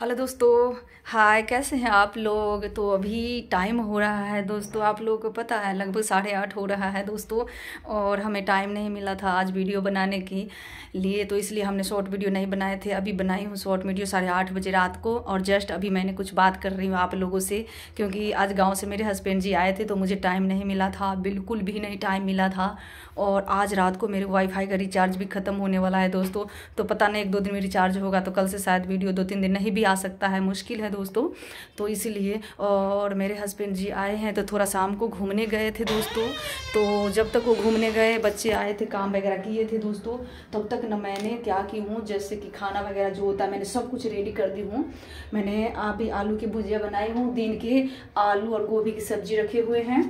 hello दोस्तों हाय कैसे हैं आप लोग तो अभी टाइम हो रहा है दोस्तों आप लोगों को पता है लगभग साढ़े आठ हो रहा है दोस्तों और हमें टाइम नहीं मिला था आज वीडियो बनाने के लिए तो इसलिए हमने शॉर्ट वीडियो नहीं बनाए थे अभी बनाई हूँ शॉर्ट वीडियो साढ़े आठ बजे रात को और जस्ट अभी मैंने कुछ बात कर रही हूँ आप लोगों से क्योंकि आज गाँव से मेरे हस्बैंड जी आए थे तो मुझे टाइम नहीं मिला था बिल्कुल भी नहीं टाइम मिला था और आज रात को मेरे वाईफाई का रिचार्ज भी ख़त्म होने वाला है दोस्तों तो पता नहीं एक दो दिन में रिचार्ज होगा तो कल से शायद वीडियो दो तीन दिन नहीं भी आ सकता है मुश्किल है दोस्तों तो इसीलिए और मेरे हस्बैंड जी आए हैं तो थोड़ा शाम को घूमने गए थे दोस्तों तो जब तक वो घूमने गए बच्चे आए थे काम वगैरह किए थे दोस्तों तब तक न मैंने क्या की हूँ जैसे कि खाना वगैरह जो होता है मैंने सब कुछ रेडी कर दी हूँ मैंने अभी आलू की भुजिया बनाई हूँ दिन के आलू और गोभी की सब्जी रखे हुए हैं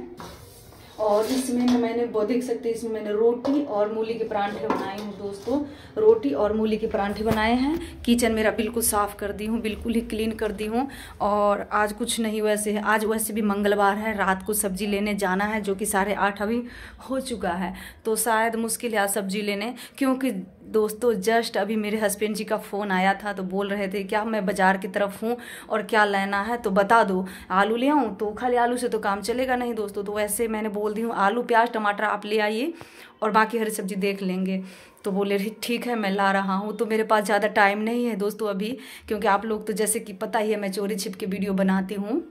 और इसमें मैंने वो देख सकते हैं इसमें मैंने रोटी और मूली के परांठे बनाए हूँ दोस्तों रोटी और मूली के परांठे बनाए हैं किचन मेरा बिल्कुल साफ़ कर दी हूँ बिल्कुल ही क्लीन कर दी हूँ और आज कुछ नहीं वैसे है आज वैसे भी मंगलवार है रात को सब्जी लेने जाना है जो कि साढ़े आठ अभी हो चुका है तो शायद मुश्किल है सब्जी लेने क्योंकि दोस्तों जस्ट अभी मेरे हस्बैंड जी का फ़ोन आया था तो बोल रहे थे क्या मैं बाज़ार की तरफ हूँ और क्या लेना है तो बता दो आलू ले आऊँ तो खाली आलू से तो काम चलेगा नहीं दोस्तों तो वैसे मैंने बोल दी हूँ आलू प्याज टमाटर आप ले आइए और बाकी हरी सब्जी देख लेंगे तो बोले ठीक है मैं ला रहा हूँ तो मेरे पास ज़्यादा टाइम नहीं है दोस्तों अभी क्योंकि आप लोग तो जैसे कि पता ही है मैं चोरी छिप के वीडियो बनाती हूँ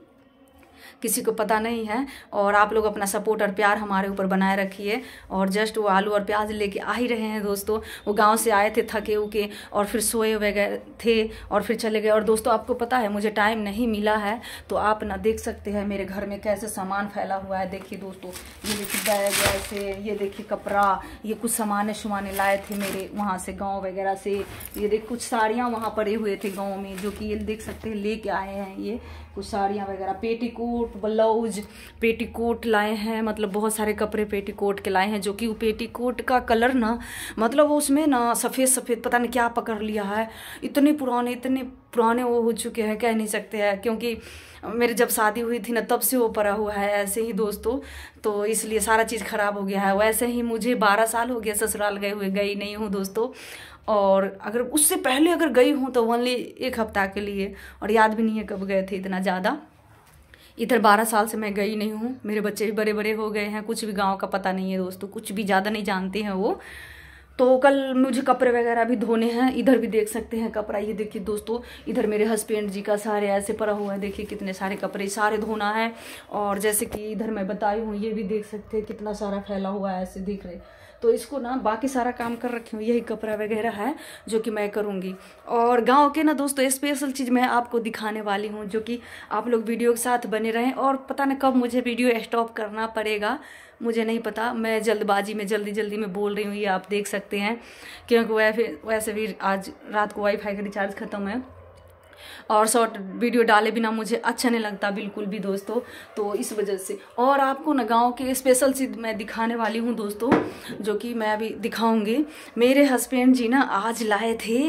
किसी को पता नहीं है और आप लोग अपना सपोर्ट और प्यार हमारे ऊपर बनाए रखिए और जस्ट वो आलू और प्याज लेके आ ही रहे हैं दोस्तों वो गाँव से आए थे थके उके और फिर सोए वगैरह थे और फिर चले गए और दोस्तों आपको पता है मुझे टाइम नहीं मिला है तो आप ना देख सकते हैं मेरे घर में कैसे सामान फैला हुआ है देखिए दोस्तों ये देखिए बैग ऐसे ये देखिए कपड़ा ये कुछ सामाने शुमाने लाए थे मेरे वहाँ से गाँव वगैरह से ये देख कुछ साड़ियाँ वहाँ पड़े हुए थे गाँव में जो कि ये देख सकते हैं लेके आए हैं ये कुछ साड़ियाँ वगैरह पेटीकोट ब्लाउज पेटीकोट लाए हैं मतलब बहुत सारे कपड़े पेटीकोट के लाए हैं जो कि वो पेटीकोट का कलर ना मतलब वो उसमें ना सफ़ेद सफ़ेद पता नहीं क्या पकड़ लिया है इतने पुराने इतने पुराने वो हो चुके हैं कह नहीं सकते हैं क्योंकि मेरी जब शादी हुई थी ना तब से वो पड़ा हुआ है ऐसे ही दोस्तों तो इसलिए सारा चीज़ ख़राब हो गया है वैसे ही मुझे बारह साल हो गया ससुराल गए हुए गई नहीं हूँ दोस्तों और अगर उससे पहले अगर गई हूँ तो ओनली एक हफ्ता के लिए और याद भी नहीं है कब गए थे इतना ज़्यादा इधर बारह साल से मैं गई नहीं हूँ मेरे बच्चे भी बड़े बड़े हो गए हैं कुछ भी गांव का पता नहीं है दोस्तों कुछ भी ज़्यादा नहीं जानते हैं वो तो कल मुझे कपड़े वगैरह भी धोने हैं इधर भी देख सकते हैं कपड़ा ये देखिए दोस्तों इधर मेरे हस्बैंड जी का सारे ऐसे पड़ा हुआ है देखिए कितने सारे कपड़े सारे धोना है और जैसे कि इधर मैं बताई हूँ ये भी देख सकते हैं कितना सारा फैला हुआ है ऐसे देख रहे तो इसको ना बाकी सारा काम कर रखी हूँ यही कपड़ा वगैरह है जो कि मैं करूँगी और गांव के ना दोस्तों स्पेशल चीज़ मैं आपको दिखाने वाली हूँ जो कि आप लोग वीडियो के साथ बने रहें और पता ना कब मुझे वीडियो स्टॉप करना पड़ेगा मुझे नहीं पता मैं जल्दबाजी में जल्दी जल्दी में बोल रही हूँ ये आप देख सकते सकते हैं क्योंकि वैसे भी आज रात को वाईफाई का रिचार्ज ख़त्म है और शॉर्ट वीडियो डाले बिना मुझे अच्छा नहीं लगता बिल्कुल भी दोस्तों तो इस वजह से और आपको ना गाँव के स्पेशल चीज मैं दिखाने वाली हूँ दोस्तों जो कि मैं अभी दिखाऊँगी मेरे हस्बैंड जी ना आज लाए थे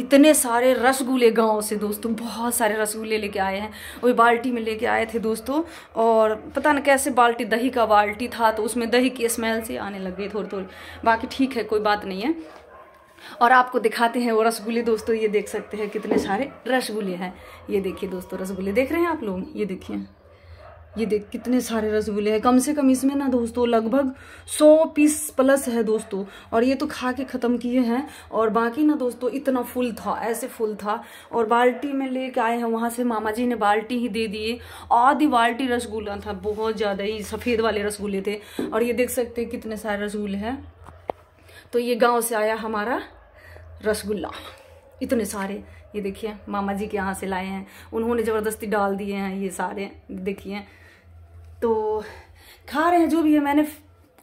इतने सारे रसगुल्ले गाँव से दोस्तों बहुत सारे रसगुल्ले लेके आए हैं वही बाल्टी में लेके आए थे दोस्तों और पता ना कैसे बाल्टी दही का बाल्टी था तो उसमें दही की स्मेल से आने लग गई थोड़ी थोड़ी बाकी ठीक है कोई बात नहीं है और आपको दिखाते हैं वो रसगुल्ले दोस्तों ये देख सकते हैं कितने सारे रसगुल्ले हैं ये देखिए दोस्तों रसगुल्ले देख रहे हैं आप लोग ये देखिए ये देख कितने सारे रसगुल्ले हैं कम से कम इसमें ना दोस्तों लगभग सौ पीस प्लस है दोस्तों और ये तो खा के ख़त्म किए हैं और बाकी ना दोस्तों इतना फुल था ऐसे फुल था और बाल्टी में लेके आए हैं वहाँ से मामा जी ने बाल्टी ही दे दिए आधी बाल्टी रसगुल्ला था बहुत ज़्यादा ही सफ़ेद वाले रसगुल्ले थे और ये देख सकते हैं कितने सारे रसगुल्ले हैं तो ये गांव से आया हमारा रसगुल्ला इतने सारे ये देखिए मामा जी के यहाँ से लाए हैं उन्होंने ज़बरदस्ती डाल दिए हैं ये सारे देखिए तो खा रहे हैं जो भी है मैंने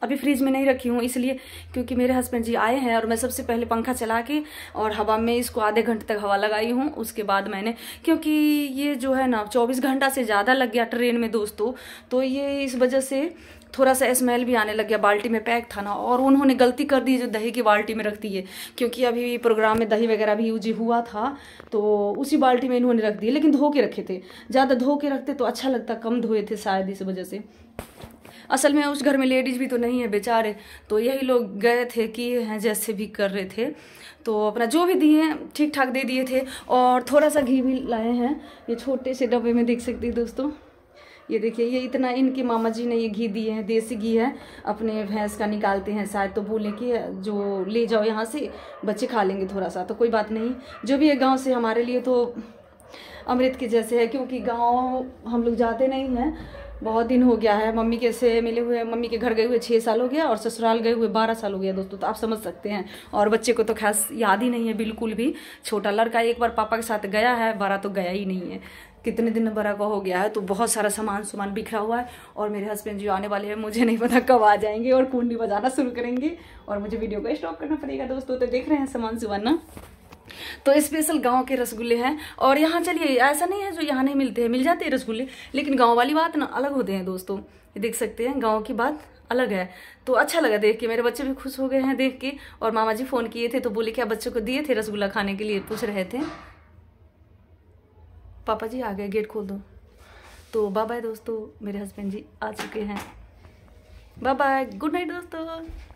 अभी फ्रिज में नहीं रखी हूँ इसलिए क्योंकि मेरे हस्बैंड जी आए हैं और मैं सबसे पहले पंखा चला के और हवा में इसको आधे घंटे तक हवा लगाई हूँ उसके बाद मैंने क्योंकि ये जो है ना 24 घंटा से ज़्यादा लग गया ट्रेन में दोस्तों तो ये इस वजह से थोड़ा सा स्मेल भी आने लग गया बाल्टी में पैक था ना और उन्होंने गलती कर दी जो दही की बाल्टी में रख दी है क्योंकि अभी प्रोग्राम में दही वगैरह भी यूज हुआ था तो उसी बाल्टी में इन्होंने रख दी लेकिन धो के रखे थे ज़्यादा धो के रखते तो अच्छा लगता कम धोए थे शायद इस वजह से असल में उस घर में लेडीज़ भी तो नहीं है बेचारे तो यही लोग गए थे कि हैं जैसे भी कर रहे थे तो अपना जो भी दिए ठीक ठाक दे दिए थे और थोड़ा सा घी भी लाए हैं ये छोटे से डब्बे में देख सकते हैं दोस्तों ये देखिए ये इतना इनके मामा जी ने ये घी दिए हैं देसी घी है अपने भैंस का निकालते हैं शायद तो बोले कि जो ले जाओ यहाँ से बच्चे खा लेंगे थोड़ा सा तो कोई बात नहीं जो भी है गाँव से हमारे लिए तो अमृत के जैसे है क्योंकि गाँव हम लोग जाते नहीं हैं बहुत दिन हो गया है मम्मी के से मिले हुए मम्मी के घर गए हुए छः साल हो गया और ससुराल गए हुए बारह साल हो गया दोस्तों तो आप समझ सकते हैं और बच्चे को तो खास याद ही नहीं है बिल्कुल भी छोटा लड़का एक बार पापा के साथ गया है बारह तो गया ही नहीं है कितने दिन भरा का हो गया है तो बहुत सारा सामान सामान बिखरा हुआ है और मेरे हस्बैंड जो आने वाले हैं मुझे नहीं पता कब आ जाएंगे और कुंडी बजाना शुरू करेंगे और मुझे वीडियो को स्टॉप करना पड़ेगा दोस्तों तो देख रहे हैं सामान सुबह ना तो स्पेशल गांव के रसगुल्ले हैं और यहाँ चलिए ऐसा नहीं है जो यहाँ नहीं मिलते हैं मिल जाते हैं रसगुल्ले लेकिन गाँव वाली बात ना अलग होते हैं दोस्तों ये देख सकते हैं गाँव की बात अलग है तो अच्छा लगा देख के मेरे बच्चे भी खुश हो गए हैं देख के और मामा जी फ़ोन किए थे तो बोले क्या बच्चों को दिए थे रसगुल्ला खाने के लिए पूछ रहे थे पापा जी आ गए गेट खोल दो तो बाय बाय दोस्तों मेरे हस्बैंड जी आ चुके हैं बाय बाय गुड नाइट दोस्तों